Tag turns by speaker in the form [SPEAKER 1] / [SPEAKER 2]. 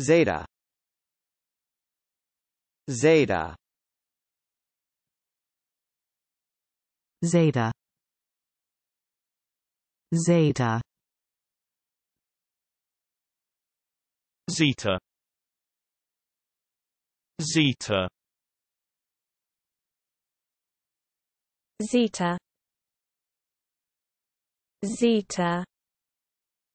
[SPEAKER 1] zeta zeta zeta zeta zeta zeta zeta zeta